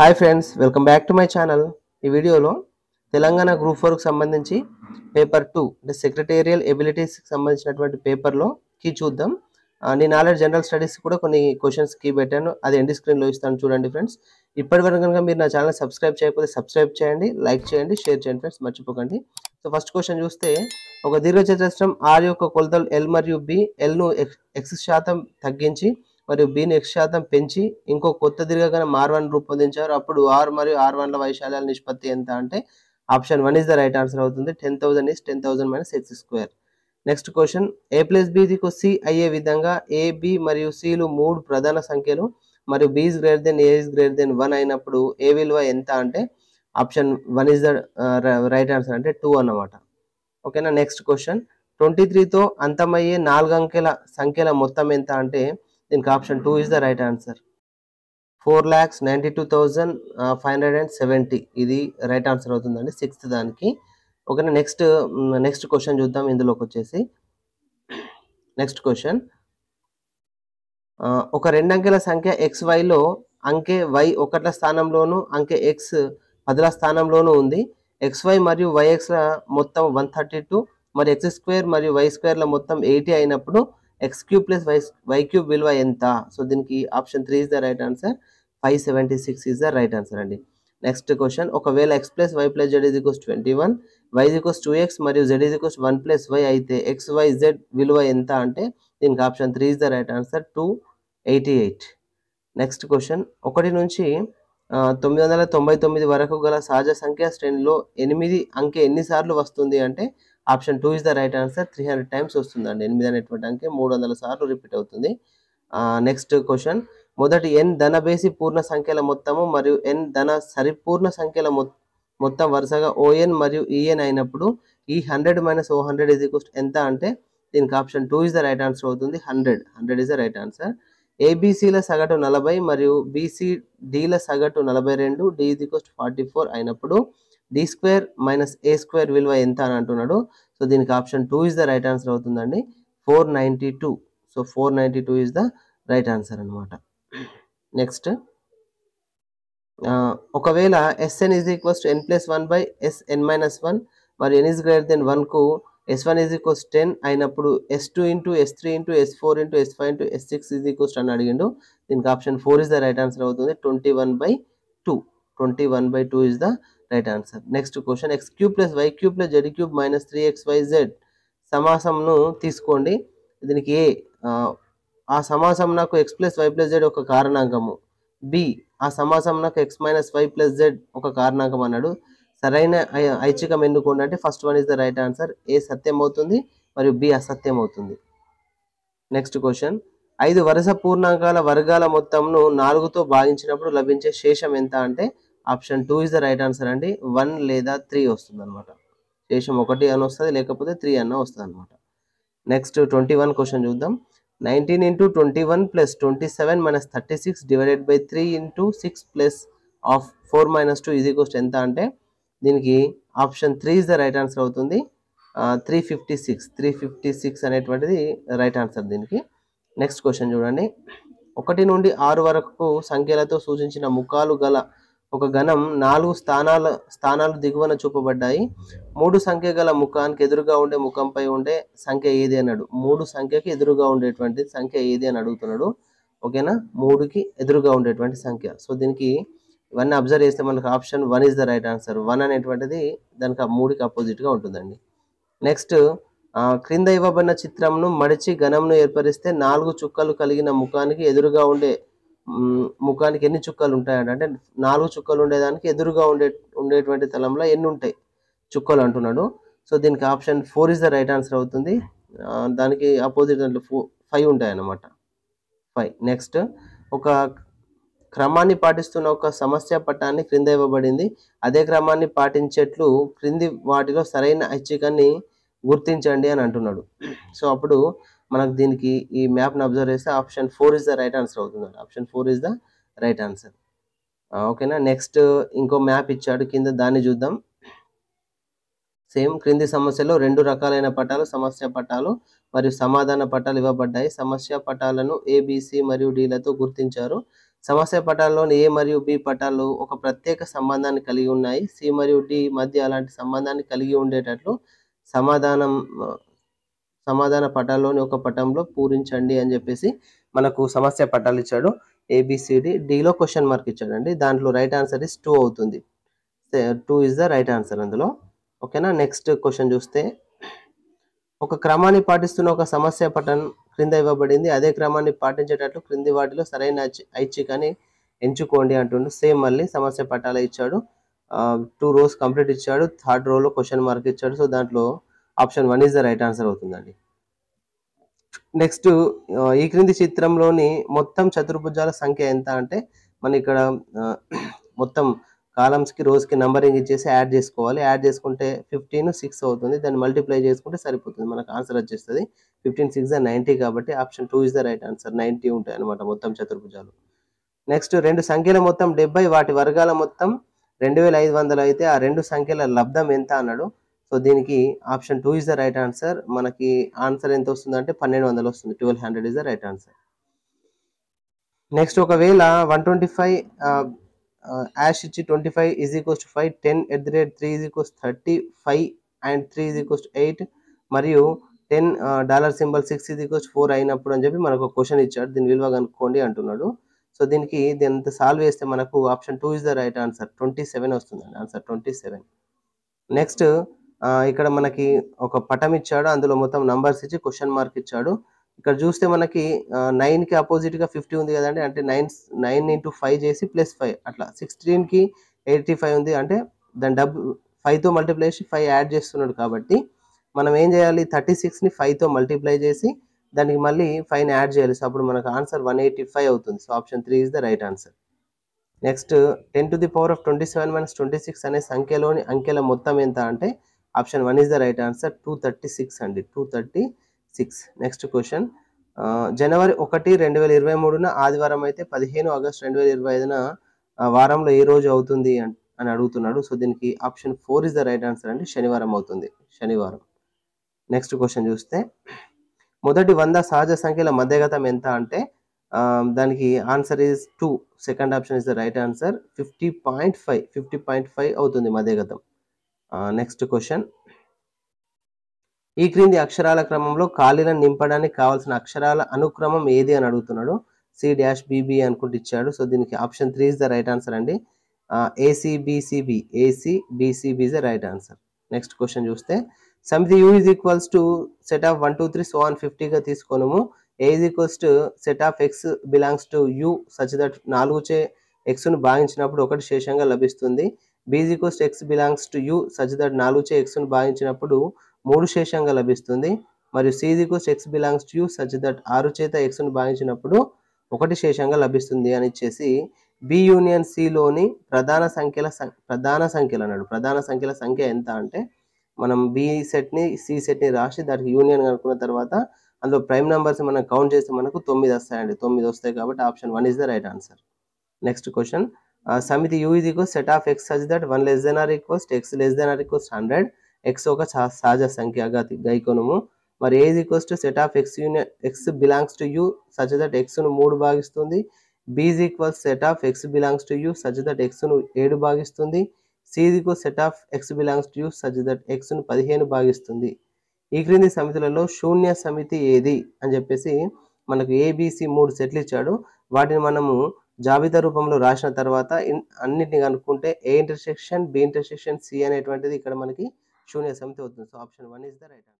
hi friends welcome back to my channel ఈ వీడియోలో Telangana group ఫోర్కి సంబంధించి పేపర్ టూ అంటే సెక్రటేరియల్ ఎబిలిటీస్కి సంబంధించినటువంటి పేపర్లో కీ చూద్దాం uh, నేను ఆల్రెడీ జనరల్ స్టడీస్ కూడా కొన్ని క్వశ్చన్స్ కీ పెట్టాను అది ఎండి స్క్రీన్లో ఇస్తాను చూడండి ఫ్రెండ్స్ ఇప్పటి వరకు కనుక మీరు నా ఛానల్ సబ్స్క్రైబ్ చేయకపోతే సబ్స్క్రైబ్ చేయండి లైక్ చేయండి షేర్ చేయండి ఫ్రెండ్స్ మర్చిపోకండి సో ఫస్ట్ క్వశ్చన్ చూస్తే ఒక చతురస్రం ఆర్ యొక్క కొలతలు ఎల్ మరియు బి ఎల్ను ఎక్స్ శాతం తగ్గించి మరియు బి ఎక్స్ శాతం పెంచి ఇంకో కొత్త దిగగా ఆర్ వన్ రూపొందించారు అప్పుడు ఆర్ మరియు ఆర్ వన్ల వైశాల్యాల నిష్పత్తి ఎంత అంటే option one is the right answer అవుతుంది ten thousand is ten thousand minus x square next question a plus b c అయ్యే విధంగా ఏ బి మరియు సిలు మూడు ప్రధాన సంఖ్యలు మరియు b is greater than a is greater than one అయినప్పుడు a విలువ ఎంత అంటే option one is the right answer అంటే టూ అన్నమాట ఓకేనా నెక్స్ట్ క్వశ్చన్ ట్వంటీ త్రీతో అంతమయ్యే నాలుగు అంకెల సంఖ్యల మొత్తం ఎంత అంటే దీనికి option two is the right answer four lakhs ninety two thousand five hundred and seventy ఇది రైట్ ఆన్సర్ అవుతుందండి సిక్స్త్ దానికి ఓకేనా నెక్స్ట్ నెక్స్ట్ క్వశ్చన్ చూద్దాం ఇందులోకి వచ్చేసి నెక్స్ట్ క్వశ్చన్ ఒక రెండు అంకెల సంఖ్య ఎక్స్ వైలో అంకె వై ఒకట్ల స్థానంలోను అంకె ఎక్స్ పదుల స్థానంలోనూ ఉంది ఎక్స్ వై మరియు వైఎక్స్ల మొత్తం వన్ థర్టీ టూ మరి ఎక్స్ స్క్వేర్ మరియు వై స్క్వేర్ల మొత్తం ఎయిటీ అయినప్పుడు x cube plus y y cube విలువ ఎంత సో దీనికి option three is the right answer five seventy six is the right answer అండి నెక్స్ట్ క్వశ్చన్ ఒకవేళ x plus y plus z is equals twenty one y is equals two x మరియు z is equals one plus y అయితే x why z విలువ ఎంత అంటే దీనికి option three is the right answer two eighty eight next question ఒకటి నుంచి తొమ్మిది వందల తొంభై తొమ్మిది వరకు గల సహజ సంఖ్య శ్రేణిలో ఎనిమిది అంకె ఎన్నిసార్లు వస్తుంది అంటే option two is the right answer three hundred times వస్తుందండి ఎనిమిది అనేటువంటి అంకె మూడు వందల సార్లు రిపీట్ అవుతుంది నెక్స్ట్ క్వశ్చన్ మొదటి ఎన్ ధన బేసి పూర్ణ సంఖ్యల మొత్తము మరియు ఎన్ ధన సరిపూర్ణ సంఖ్యల మొత్తం వరుసగా ఓఎన్ మరియు ఈఎన్ e అయినప్పుడు ఈ హండ్రెడ్ మైనస్ ఓ హండ్రెడ్ ఇది ఎంత అంటే దీనికి option two is the right answer అవుతుంది hundred hundred is the right answer ఏబీసీల సగటు నలభై మరియు బీసీడీల సగటు నలభై రెండు డిఈ కోస్ట్ ఫార్టీ ఫోర్ అయినప్పుడు d square minus a square విలువ ఎంత అని అంటున్నాడు సో దీనికి option two is the right answer అవుతుందండి four ninety two so four ninety two is the right answer అనమాట నెక్స్ట్ ఒకవేళ SN is equals to n plus one by SN minus one మరి N is greater than వన్కు S one is equals ten అయినప్పుడు S two into S three into S four into S five into S six is equals అని అడిగిండు దీనికి option four is the right answer అవుతుంది twenty one by two twenty one by two is the right answer next question X cube plus Y cube plus Z cube minus three X why Z సమాసంను తీసుకోండి దీనికి a ఆ సమాసం నాకు x plus y plus z ఒక కారణాంకము b ఆ సమాసం నాకు x minus y plus z ఒక కారణాంకం అన్నాడు సరైన ఐచ్ఛికం ఎన్నుకోండి అంటే first one is the right answer a సత్యం అవుతుంది మరియు బి అసత్యం అవుతుంది నెక్స్ట్ క్వశ్చన్ ఐదు వరుస పూర్ణాంకాల వర్గాల మొత్తంను నాలుగుతో భాగించినప్పుడు లభించే శేషం ఎంత అంటే option two is the right answer అండి వన్ లేదా త్రీ వస్తుంది అనమాట శేషం ఒకటి అని వస్తుంది లేకపోతే త్రీ అన్న వస్తుంది అనమాట నెక్స్ట్ ట్వంటీ వన్ క్వశ్చన్ చూద్దాం nineteen into twenty one plus twenty seven minus thirty six divided by three into six plus of four minus two ఇది ఎంత అంటే దీనికి option three is the right answer అవుతుంది three fifty six three fifty six అనేటువంటిది right answer దీనికి next question చూడండి ఒకటి నుండి ఆరు వరకు సంఖ్యలతో సూచించిన ముఖాలు గల ఒక గణం నాలుగు స్థానాల స్థానాలు దిగువన చూపబడ్డాయి మూడు సంఖ్య గల ముఖానికి ఎదురుగా ఉండే ముఖంపై ఉండే సంఖ్య ఏది అన్నాడు మూడు సంఖ్యకి ఎదురుగా ఉండేటువంటి సంఖ్య ఏది అని అడుగుతున్నాడు ఓకేనా మూడుకి ఎదురుగా ఉండేటువంటి సంఖ్య సో దీనికి ఇవన్నీ అబ్జర్వ్ చేస్తే మనకు option one is the right answer one అనేటువంటిది దానికి ఆ మూడికి అపోజిట్గా ఉంటుందండి నెక్స్ట్ క్రింద ఇవ్వబడిన చిత్రంను మడిచి ఘనంను ఏర్పరిస్తే నాలుగు చుక్కలు కలిగిన ముఖానికి ఎదురుగా ఉండే ముఖానికి ఎన్ని చుక్కలు ఉంటాయండి అంటే నాలుగు చుక్కలు ఉండేదానికి ఎదురుగా ఉండే ఉండేటువంటి తలంలో ఎన్ని ఉంటాయి చుక్కలు అంటున్నాడు సో దీనికి option four is the right answer అవుతుంది దానికి అపోజిట్ దాంట్లో ఫో ఫైవ్ ఉంటాయి ఫైవ్ నెక్స్ట్ ఒక క్రమాన్ని పాటిస్తున్న ఒక సమస్య పటాన్ని క్రింద ఇవ్వబడింది అదే క్రమాన్ని పాటించేట్లు క్రింది వాటిలో సరైన ఐచ్ఛికాన్ని గుర్తించండి అని అంటున్నాడు సో అప్పుడు మనకు దీనికి ఈ మ్యాప్ని అబ్జర్వ్ చేస్తే option four is the right answer అవుతుంది option four is the right answer ఓకేనా నెక్స్ట్ ఇంకో మ్యాప్ ఇచ్చాడు కింద దాన్ని చూద్దాం సేమ్ క్రింది సమస్యలో రెండు రకాలైన పటాలు సమస్య పటాలు మరియు సమాధాన పటాలు ఇవ్వబడ్డాయి సమస్య పటాలను ఏబిసి మరియు డీలతో గుర్తించారు సమస్య పటాల్లోని ఏ మరియు బి పటాలు ఒక ప్రత్యేక సంబంధాన్ని కలిగి ఉన్నాయి సి మరియు డి మధ్య అలాంటి సంబంధాన్ని కలిగి ఉండేటట్లు సమాధానం సమాధాన పటాల్లోని ఒక పటంలో పూరించండి అని చెప్పేసి మనకు సమస్య పటాలు ఇచ్చాడు ఏబిసిడి డిలో క్వశ్చన్ మార్క్ ఇచ్చాడండి దాంట్లో రైట్ ఆన్సర్ ఇస్ టూ అవుతుంది two is the right answer అందులో ఓకేనా నెక్స్ట్ క్వశ్చన్ చూస్తే ఒక క్రమాన్ని పాటిస్తున్న ఒక సమస్య పటం క్రింద ఇవ్వబడింది అదే క్రమాన్ని పాటించేటట్లు క్రింది వాటిలో సరైన ఐచ్ఛికాన్ని ఎంచుకోండి అంటుండు సేమ్ మళ్ళీ సమస్య పట్టాలు ఇచ్చాడు టూ రోస్ కంప్లీట్ ఇచ్చాడు థర్డ్ రోలో క్వశ్చన్ మార్క్ ఇచ్చాడు సో దాంట్లో option one is the right answer అవుతుందండి నెక్స్ట్ ఈ క్రింది చిత్రంలోని మొత్తం చతుర్భుజాల సంఖ్య ఎంత అంటే మన ఇక్కడ మొత్తం కాలమ్స్కి రోజుకి నంబరింగ్ ఇచ్చేసి యాడ్ చేసుకోవాలి యాడ్ చేసుకుంటే ఫిఫ్టీన్ సిక్స్ అవుతుంది దాన్ని మల్టిప్లై చేసుకుంటే సరిపోతుంది మనకు ఆన్సర్ వచ్చేస్తుంది ఫిఫ్టీన్ సిక్స్ నైంటీ కాబట్టి option two is the right answer ninety ఉంటాయి అనమాట మొత్తం చతుర్భుజాలు నెక్స్ట్ రెండు సంఖ్యల మొత్తం డెబ్బై వాటి వర్గాల మొత్తం రెండు వేల ఐదు వందలు అయితే ఆ రెండు సంఖ్యల లబ్ధం ఎంత అన్నాడు సో దీనికి option two is the right answer మనకి ఆన్సర్ ఎంత వస్తుంది అంటే పన్నెండు వందలు వస్తుంది twelve hundred is the right answer next ఒకవేళ వన్ ట్వంటీ ఫైవ్ యాష్ ఇచ్చి twenty five is equals to five ten at the rate three is equals thirty five and three is equals to eight మరియు ten dollar symbol six is equals four అయినప్పుడు అని చెప్పి మనకు question ఇచ్చాడు దీని విలువ కనుక్కోండి అంటున్నాడు సో దీనికి దీని సాల్వ్ చేస్తే మనకు option two is the right answer twenty seven వస్తుందండి ఆన్సర్ ట్వంటీ సెవెన్ నెక్స్ట్ ఇక్కడ మనకి ఒక పటం ఇచ్చాడు అందులో మొత్తం నంబర్స్ ఇచ్చి క్వశ్చన్ మార్క్ ఇచ్చాడు ఇక్కడ చూస్తే మనకి నైన్కి అపోజిట్గా ఫిఫ్టీ ఉంది కదండి అంటే నైన్ నైన్ ఇంటూ ఫైవ్ చేసి ప్లస్ ఫైవ్ అట్లా సిక్స్టీన్కి ఎయిటీ ఫైవ్ ఉంది అంటే దాని డబ్బు ఫైవ్తో మల్టిప్లై చేసి ఫైవ్ యాడ్ చేస్తున్నాడు కాబట్టి మనం ఏం చేయాలి థర్టీ సిక్స్ని ఫైవ్తో మల్టిప్లై చేసి దానికి మళ్ళీ ఫైవ్ని యాడ్ చేయాలి సో అప్పుడు మనకు ఆన్సర్ వన్ ఎయిటీ ఫైవ్ అవుతుంది so option three is the right answer next ten to the power of twenty seven minus twenty six అనే సంఖ్యలోని అంకెల మొత్తం ఎంత అంటే option one is the right answer two thirty six అండి two thirty six next question జనవరి ఒకటి రెండు వేల ఇరవై మూడున ఆదివారం అయితే పదిహేను ఆగస్ట్ రెండు వేల ఇరవై ఐదున వారంలో ఏ రోజు అవుతుంది అని అడుగుతున్నాడు సో దీనికి option four is the right answer అండి శనివారం అవుతుంది శనివారం నెక్స్ట్ క్వశ్చన్ చూస్తే మొదటి వంద సహజ సంఖ్యల మధ్యగతం ఎంత అంటే దానికి answer is two second option is the right answer fifty point five fifty point five అవుతుంది మధ్యగతం నెక్స్ట్ క్వశ్చన్ ఈ క్రింది అక్షరాల క్రమంలో ఖాళీలను నింపడానికి కావాల్సిన అక్షరాల అనుక్రమం ఏది అని అడుగుతున్నాడు సి డాష్ బీబీ అనుకుంటూ ఇచ్చాడు సో దీనికి option three is the right answer అండి ACBCB ACBCB is the right answer next question చూస్తే సమితి U is equals to set of one two three so one ఫిఫ్టీగా తీసుకోను A is equals to set of X belongs to U such that నాలుగు చే ఎక్స్ను భాగించినప్పుడు ఒకటి శేషంగా లభిస్తుంది B is equals to X belongs to U such that నాలుగు చే ఎక్స్ను భాగించినప్పుడు మూడు శేషంగా లభిస్తుంది మరియు సీదికు సెక్స్ బిలాంగ్స్ టు సచ్ దట్ ఆరు చేత ఎక్స్ను భావించినప్పుడు ఒకటి శేషంగా లభిస్తుంది అని చెప్పేసి బి యూనియన్ సిలోని ప్రధాన సంఖ్యల ప్రధాన సంఖ్యలు అన్నాడు ప్రధాన సంఖ్యల సంఖ్య ఎంత అంటే మనం బి సెట్ని సి సెట్ని రాసి దానికి యూనియన్ కనుక్కున్న తర్వాత అందులో ప్రైమ్ నెంబర్స్ మనం కౌంట్ చేస్తే మనకు తొమ్మిది వస్తాయండి తొమ్మిది వస్తాయి కాబట్టి option one is the right answer next question సమితి యూ ఇది set of X such that one less than or equals X less than or equals hundred X ఒక సహజ సంఖ్య గైకోనము మరి A is equals to set of X union X belongs to U such that ఎక్స్ను మూడు భాగిస్తుంది B is equals set of X belongs to U such that ఎక్స్ను ఏడు భాగిస్తుంది సీజీకు set of X belongs to U such that ఎక్స్ను పదిహేను భాగిస్తుంది ఈ క్రింది సమితులలో శూన్య సమితి ఏది అని చెప్పేసి మనకు ఏబిసి మూడు సెట్లు ఇచ్చాడు వాటిని మనము జాబితా రూపంలో రాసిన తర్వాత అన్నిటిని కనుక్కుంటే A intersection B intersection C అనేటువంటిది ఇక్కడ మనకి శూన్య సమితి అవుతుంది so option one is the right answer